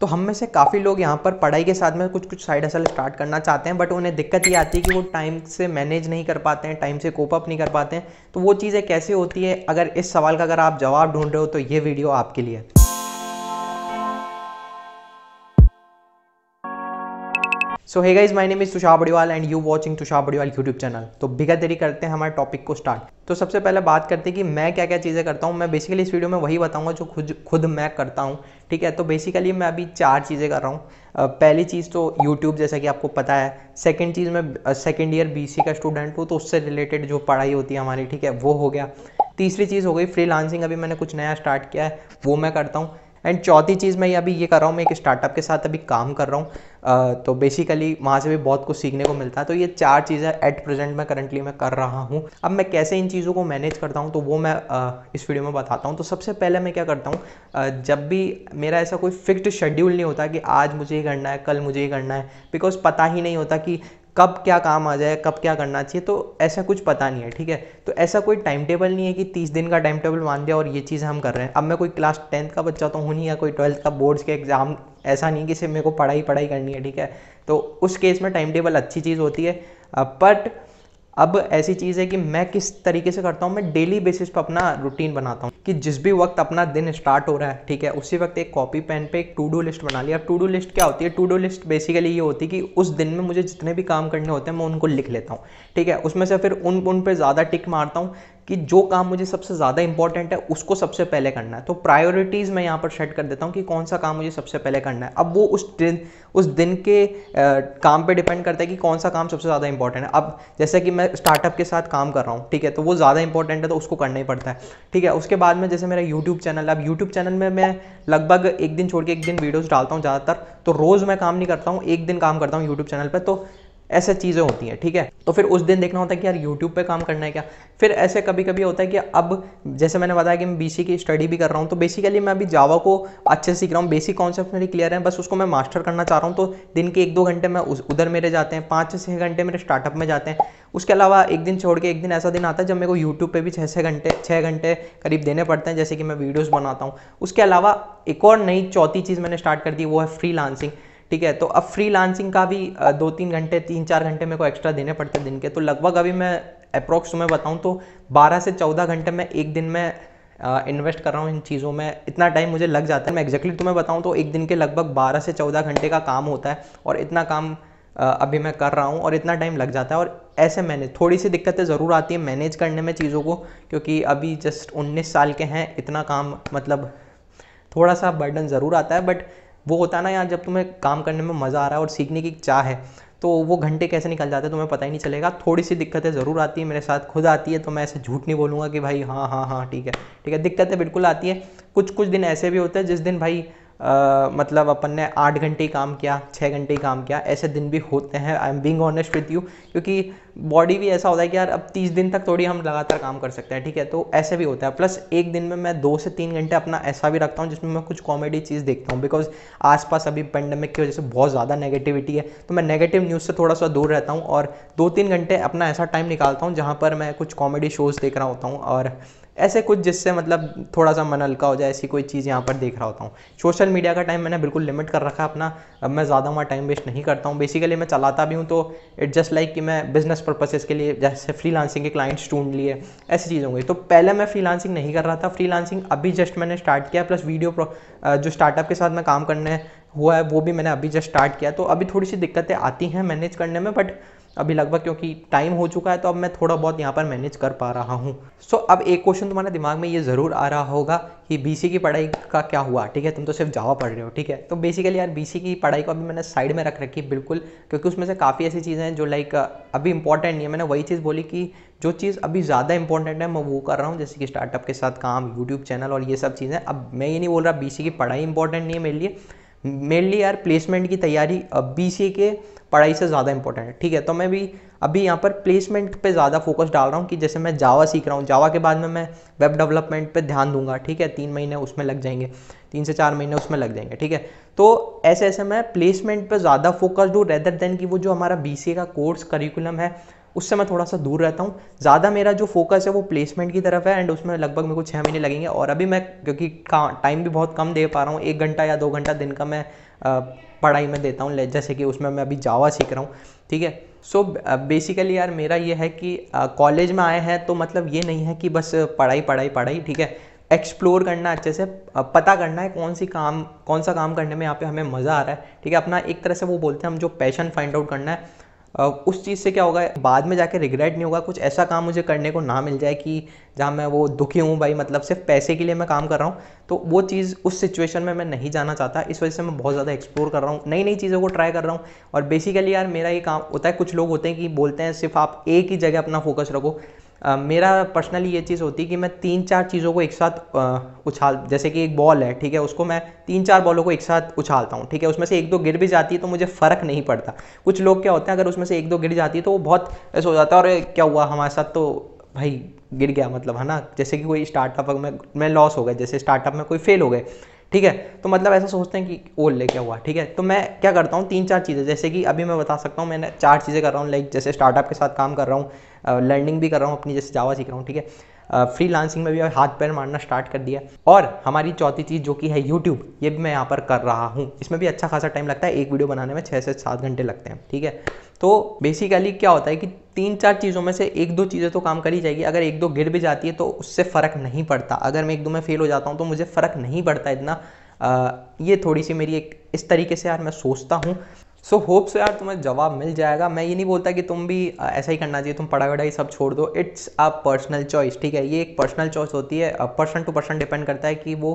तो हम में से काफ़ी लोग यहाँ पर पढ़ाई के साथ में कुछ कुछ साइड असल स्टार्ट करना चाहते हैं बट उन्हें दिक्कत ये आती है कि वो टाइम से मैनेज नहीं कर पाते हैं टाइम से कोप अप नहीं कर पाते हैं तो वो चीज़ें कैसे होती है अगर इस सवाल का अगर आप जवाब ढूंढ रहे हो तो ये वीडियो आपके लिए so hey guys my name is Tushar Badiwal and you watching Tushar Badiwal YouTube channel तो बिगा देरी करते हैं हमारे टॉपिक को स्टार्ट तो सबसे पहले बात करते हैं कि मैं क्या क्या चीज़ें करता हूँ मैं बेसिकली इस वीडियो में वही बताऊँगा जो खुद खुद मैं करता हूँ ठीक है तो बेसिकली मैं अभी चार चीज़ें कर रहा हूँ पहली चीज़ तो यूट्यूब जैसा कि आपको पता है सेकेंड चीज़ मैं सेकेंड ईयर बी का स्टूडेंट हूँ तो उससे रिलेटेड जो पढ़ाई होती है हमारी ठीक है वो हो गया तीसरी चीज़ हो गई फ्री अभी मैंने कुछ नया स्टार्ट किया है वो मैं करता हूँ एंड चौथी चीज़ मैं अभी ये कर रहा हूँ मैं एक स्टार्टअप के साथ अभी काम कर रहा हूँ तो बेसिकली वहाँ से भी बहुत कुछ सीखने को मिलता है तो ये चार चीज़ें एट प्रेजेंट मैं करंटली मैं कर रहा हूँ अब मैं कैसे इन चीज़ों को मैनेज करता हूँ तो वो मैं इस वीडियो में बताता हूँ तो सबसे पहले मैं क्या करता हूँ जब भी मेरा ऐसा कोई फिक्स्ड शेड्यूल नहीं होता कि आज मुझे ये करना है कल मुझे ये करना है बिकॉज पता ही नहीं होता कि कब क्या काम आ जाए कब क्या करना चाहिए तो ऐसा कुछ पता नहीं है ठीक है तो ऐसा कोई टाइम टेबल नहीं है कि तीस दिन का टाइम टेबल मान दिया और ये चीज़ हम कर रहे हैं अब मैं कोई क्लास टेंथ का बच्चा तो हूँ नहीं या कोई ट्वेल्थ का बोर्ड्स के एग्ज़ाम ऐसा नहीं कि सिर्फ मेरे को पढ़ाई पढ़ाई करनी है ठीक है तो उस केस में टाइम टेबल अच्छी चीज़ होती है बट अब ऐसी चीज़ है कि मैं किस तरीके से करता हूँ मैं डेली बेसिस पर अपना रूटीन बनाता हूँ कि जिस भी वक्त अपना दिन स्टार्ट हो रहा है ठीक है उसी वक्त एक कॉपी पेन पे एक टू डू लिस्ट बना लिया अब टू डू लिस्ट क्या होती है टू डू लिस्ट बेसिकली ये होती है कि उस दिन में मुझे जितने भी काम करने होते हैं मैं उनको लिख लेता हूँ ठीक है उसमें से फिर उन उन पर ज़्यादा टिक मारता हूँ कि जो काम मुझे सबसे ज़्यादा इंपॉर्टेंट है उसको सबसे पहले करना है तो प्रायोरिटीज़ मैं यहाँ पर सेट कर देता हूँ कि कौन सा काम मुझे सबसे पहले करना है अब वो उस दिन उस दिन के आ, काम पे डिपेंड करता है कि कौन सा काम सबसे ज़्यादा इंपॉर्टेंट है अब जैसे कि मैं स्टार्टअप के साथ काम कर रहा हूँ ठीक है तो वो ज़्यादा इंपॉर्टेंट है तो उसको करना ही पड़ता है ठीक है उसके बाद में जैसे मेरा यूट्यूब चैनल है अब यूट्यूब चैनल में मैं लगभग एक दिन छोड़ के एक दिन वीडियोज़ डालता हूँ ज़्यादातर तो रोज़ मैं काम नहीं करता हूँ एक दिन काम करता हूँ यूट्यूब चैनल पर तो ऐसे चीज़ें होती हैं ठीक है तो फिर उस दिन देखना होता है कि यार यूट्यूब पे काम करना है क्या फिर ऐसे कभी कभी होता है कि अब जैसे मैंने बताया कि मैं बी की स्टडी भी कर रहा हूँ तो बेसिकली मैं अभी जावा को अच्छे से सीख रहा हूँ बेसिक कॉन्सेप्ट मेरे क्लियर है बस उसको मैं मास्टर करना चाह रहा हूँ तो दिन के एक दो घंटे मैं उधर मेरे जाते हैं पाँच छः घंटे मेरे स्टार्टअप में जाते हैं उसके अलावा एक दिन छोड़ के एक दिन ऐसा दिन आता है जब मेरे को यूट्यूब पर भी छः छः घंटे छः घंटे करीब देने पड़ते हैं जैसे कि मैं वीडियोज़ बनाता हूँ उसके अलावा एक और नई चौथी चीज़ मैंने स्टार्ट कर दी वो है फ्री ठीक है तो अब फ्रीलांसिंग का भी दो तीन घंटे तीन चार घंटे मेरे को एक्स्ट्रा देने पड़ते हैं दिन के तो लगभग अभी मैं अप्रोक्स तुम्हें बताऊँ तो बारह से चौदह घंटे मैं एक दिन में इन्वेस्ट uh, कर रहा हूँ इन चीज़ों में इतना टाइम मुझे लग जाता है मैं एग्जैक्टली तुम्हें बताऊँ तो एक दिन के लगभग 12 से 14 घंटे का काम होता है और इतना काम अभी मैं कर रहा हूँ और इतना टाइम लग जाता है और ऐसे मैंने थोड़ी सी दिक्कतें ज़रूर आती हैं मैनेज करने में चीज़ों को क्योंकि अभी जस्ट 19 साल के हैं इतना काम मतलब थोड़ा सा बर्डन ज़रूर आता है बट वो होता है ना यार जब तुम्हें काम करने में मज़ा आ रहा है और सीखने की चाह है तो वो घंटे कैसे निकल जाते हैं तुम्हें पता ही नहीं चलेगा थोड़ी सी दिक्कतें ज़रूर आती है मेरे साथ खुद आती है तो मैं ऐसे झूठ नहीं बोलूँगा कि भाई हाँ हाँ हाँ ठीक है ठीक है दिक्कतें बिल्कुल आती है कुछ कुछ दिन ऐसे भी होते हैं जिस दिन भाई आ, मतलब अपन ने आठ घंटे काम किया छः घंटे काम किया ऐसे दिन भी होते हैं I am being honest with you क्योंकि बॉडी भी ऐसा होता है कि यार अब तीस दिन तक थोड़ी हम लगातार काम कर सकते हैं ठीक है तो ऐसे भी होता है प्लस एक दिन में मैं दो से तीन घंटे अपना ऐसा भी रखता हूँ जिसमें मैं कुछ कॉमेडी चीज़ देखता हूँ बिकॉज आसपास अभी पेंडेमिक की वजह से बहुत ज़्यादा नेगेटिविटी है तो मैं नेगेटिव न्यूज़ से थोड़ा सा दूर रहता हूँ और दो तीन घंटे अपना ऐसा टाइम निकालता हूँ जहाँ पर मैं कुछ कॉमेडी शोज़ देख रहा होता हूँ और ऐसे कुछ जिससे मतलब थोड़ा सा मन हल्का हो जाए ऐसी कोई चीज़ यहाँ पर देख रहा होता हूँ सोशल मीडिया का टाइम मैंने बिल्कुल लिमिट कर रखा है अपना अब मैं ज़्यादा वहाँ टाइम वेस्ट नहीं करता हूँ बेसिकली मैं चलाता भी हूँ तो इट जस्ट लाइक कि मैं बिज़नेस पर्पसेज़ के लिए जैसे फ्री के क्लाइंट्स ढूंढ लिए ऐसी चीज़ होंगी तो पहले मैं फ्री नहीं कर रहा था फ्री अभी जस्ट मैंने स्टार्ट किया प्लस वीडियो जो स्टार्टअप के साथ मैं काम करने हुआ है वो भी मैंने अभी जस्ट स्टार्ट किया तो अभी थोड़ी सी दिक्कतें आती हैं मैनेज करने में बट अभी लगभग क्योंकि टाइम हो चुका है तो अब मैं थोड़ा बहुत यहाँ पर मैनेज कर पा रहा हूँ सो so, अब एक क्वेश्चन तुम्हारे दिमाग में ये ज़रूर आ रहा होगा कि बीसी की पढ़ाई का क्या हुआ ठीक है तुम तो सिर्फ जावा पढ़ रहे हो ठीक है तो बेसिकली यार बीसी की पढ़ाई को अभी मैंने साइड में रख रखी है बिल्कुल क्योंकि उसमें से काफ़ी ऐसी चीज़ें हैं जो लाइक अभी इंपॉर्टेंट नहीं है मैंने वही चीज़ बोली कि जो चीज़ अभी ज़्यादा इंपॉर्टेंट है मैं वो कर रहा हूँ जैसे कि स्टार्टअप के साथ काम यूट्यूब चैनल और ये सब चीज़ें अब मैं ये नहीं बोल रहा बी की पढ़ाई इंपॉर्टेंट नहीं है मेरे लिए मेनली यार प्लेसमेंट की तैयारी बी के पढ़ाई से ज़्यादा इंपॉर्टेंट है ठीक है तो मैं भी अभी यहाँ पर प्लेसमेंट पे ज़्यादा फोकस डाल रहा हूँ कि जैसे मैं जावा सीख रहा हूँ जावा के बाद में मैं वेब डेवलपमेंट पे ध्यान दूंगा ठीक है तीन महीने उसमें लग जाएंगे तीन से चार महीने उसमें लग जाएंगे ठीक है तो ऐसे ऐसे मैं प्लेसमेंट पर ज़्यादा फोकस डूँ रेदर देन कि वो जो हमारा बी का कोर्स करिकुलम है उससे मैं थोड़ा सा दूर रहता हूँ ज़्यादा मेरा जो फोकस है वो प्लेसमेंट की तरफ है एंड उसमें लगभग मेरे को छः महीने लगेंगे और अभी मैं क्योंकि टाइम भी बहुत कम दे पा रहा हूँ एक घंटा या दो घंटा दिन का मैं पढ़ाई में देता हूँ जैसे कि उसमें मैं अभी जावा सीख रहा हूँ ठीक है सो so, बेसिकली यार मेरा ये है कि कॉलेज में आए हैं तो मतलब ये नहीं है कि बस पढ़ाई पढ़ाई पढ़ाई ठीक है एक्सप्लोर करना अच्छे से पता करना है कौन सी काम कौन सा काम करने में यहाँ पे हमें मज़ा आ रहा है ठीक है अपना एक तरह से वो बोलते हैं हम जो पैशन फाइंड आउट करना है उस चीज़ से क्या होगा बाद में जाके रिग्रेट नहीं होगा कुछ ऐसा काम मुझे करने को ना मिल जाए कि जहाँ मैं वो दुखी हूँ भाई मतलब सिर्फ पैसे के लिए मैं काम कर रहा हूँ तो वो चीज़ उस सिचुएशन में मैं नहीं जाना चाहता इस वजह से मैं बहुत ज़्यादा एक्सप्लोर कर रहा हूँ नई नई चीज़ों को ट्राई कर रहा हूँ और बेसिकली यार मेरा ये काम होता है कुछ लोग होते हैं कि बोलते हैं सिर्फ आप एक ही जगह अपना फोकस रखो मेरा पर्सनली ये चीज़ होती है कि मैं तीन चार चीज़ों को एक साथ उछाल जैसे कि एक बॉल है ठीक है उसको मैं तीन चार बॉलों को एक साथ उछालता हूँ ठीक है उसमें से एक दो गिर भी जाती है तो मुझे फ़र्क नहीं पड़ता कुछ लोग क्या होते हैं अगर उसमें से एक दो गिर जाती है तो वो बहुत ऐसा हो जाता है और क्या हुआ हमारे साथ तो भाई गिर गया मतलब है ना जैसे कि कोई स्टार्टअप में मैं लॉस हो गया जैसे स्टार्टअप में कोई फेल हो गए ठीक है तो मतलब ऐसा सोचते हैं कि ओल ले क्या हुआ ठीक है तो मैं क्या करता हूँ तीन चार चीज़ें जैसे कि अभी मैं बता सकता हूँ मैंने चार चीज़ें कर रहा हूँ लाइक जैसे स्टार्टअप के साथ काम कर रहा हूँ लर्निंग भी कर रहा हूँ अपनी जैसे जावा सीख रहा हूँ ठीक है फ्री लांसिंग में भी हाथ पैर मारना स्टार्ट कर दिया और हमारी चौथी चीज़ जो कि है यूट्यूब ये भी मैं यहाँ पर कर रहा हूँ इसमें भी अच्छा खासा टाइम लगता है एक वीडियो बनाने में छः से सात घंटे लगते हैं ठीक है तो बेसिकली क्या होता है कि तीन चार चीज़ों में से एक दो चीज़ें तो काम करी जाएगी अगर एक दो गिर भी जाती है तो उससे फ़र्क नहीं पड़ता अगर मैं एक दो में फेल हो जाता हूँ तो मुझे फ़र्क नहीं पड़ता इतना आ, ये थोड़ी सी मेरी एक इस तरीके से यार मैं सोचता हूँ सो होप्स यार तुम्हें जवाब मिल जाएगा मैं ये नहीं बोलता कि तुम भी ऐसा ही करना चाहिए तुम पढ़ाई वढ़ाई सब छोड़ दो इट्स अ पर्सनल चॉइस ठीक है ये एक पर्सनल चॉइस होती है पर्सन टू पर्सन डिपेंड करता है कि वो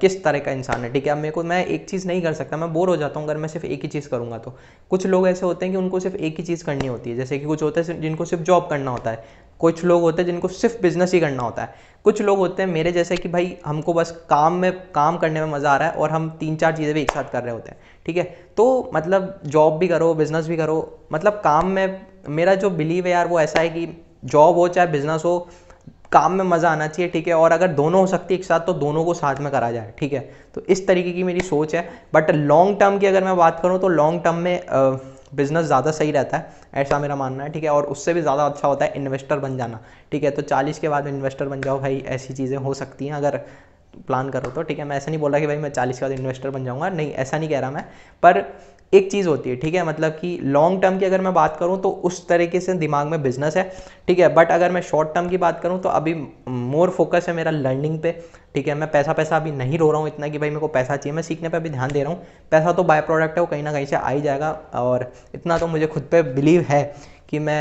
किस तरह का इंसान है ठीक है अब मेरे को मैं एक चीज़ नहीं कर सकता मैं बोर हो जाता हूँ अगर मैं सिर्फ एक ही चीज़ करूँगा तो कुछ लोग ऐसे होते हैं कि उनको सिर्फ एक ही चीज़ करनी होती है जैसे कि कुछ होते हैं जिनको सिर्फ जॉब करना होता है कुछ लोग होते हैं जिनको सिर्फ बिजनेस ही करना होता है कुछ लोग होते हैं मेरे जैसे कि भाई हमको बस काम में काम करने में मज़ा आ रहा है और हम तीन चार चीज़ें भी एक साथ कर रहे होते हैं ठीक है तो मतलब जॉब भी करो बिज़नेस भी करो मतलब काम में मेरा जो बिलीव है यार वो ऐसा है कि जॉब हो चाहे बिज़नेस हो काम में मज़ा आना चाहिए ठीक है और अगर दोनों हो सकती है एक साथ तो दोनों को साथ में करा जाए ठीक है तो इस तरीके की मेरी सोच है बट लॉन्ग टर्म की अगर मैं बात करूँ तो लॉन्ग टर्म में बिज़नेस ज़्यादा सही रहता है ऐसा मेरा मानना है ठीक है और उससे भी ज़्यादा अच्छा होता है इन्वेस्टर बन जाना ठीक है तो चालीस के बाद इन्वेस्टर बन जाओ भाई ऐसी चीज़ें हो सकती हैं अगर प्लान करो तो ठीक है मैं ऐसा नहीं बोला कि भाई मैं चालीस के बाद इन्वेस्टर बन जाऊँगा नहीं ऐसा नहीं कह रहा मैं पर एक चीज़ होती है ठीक है मतलब कि लॉन्ग टर्म की अगर मैं बात करूँ तो उस तरीके से दिमाग में बिजनेस है ठीक है बट अगर मैं शॉर्ट टर्म की बात करूँ तो अभी मोर फोकस है मेरा लर्निंग पे ठीक है मैं पैसा पैसा अभी नहीं रो रहा हूँ इतना कि भाई मेरे को पैसा चाहिए मैं सीखने पे अभी ध्यान दे रहा हूँ पैसा तो बाय प्रोडक्ट है वो कहीं ना कहीं से आ ही जाएगा और इतना तो मुझे खुद पर बिलीव है कि मैं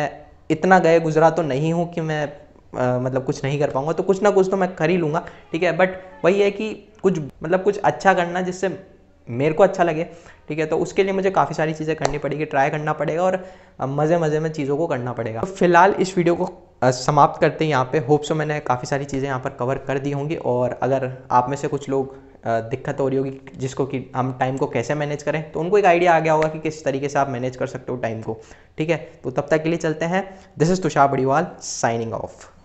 इतना गए गुजरा तो नहीं हूँ कि मैं आ, मतलब कुछ नहीं कर पाऊंगा तो कुछ ना कुछ तो मैं कर ही लूँगा ठीक है बट वही है कि कुछ मतलब कुछ अच्छा करना जिससे मेरे को अच्छा लगे ठीक है तो उसके लिए मुझे काफ़ी सारी चीज़ें करनी पड़ेगी ट्राई करना पड़ेगा और मज़े मज़े में चीज़ों को करना पड़ेगा तो फिलहाल इस वीडियो को समाप्त करते हैं यहाँ पे होप सो मैंने काफ़ी सारी चीज़ें यहाँ पर कवर कर दी होंगी और अगर आप में से कुछ लोग दिक्कत हो रही होगी जिसको कि हम टाइम को कैसे मैनेज करें तो उनको एक आइडिया आ गया होगा कि किस तरीके से आप मैनेज कर सकते हो टाइम को ठीक है तो तब तक के लिए चलते हैं this is Tushar Badiwal signing of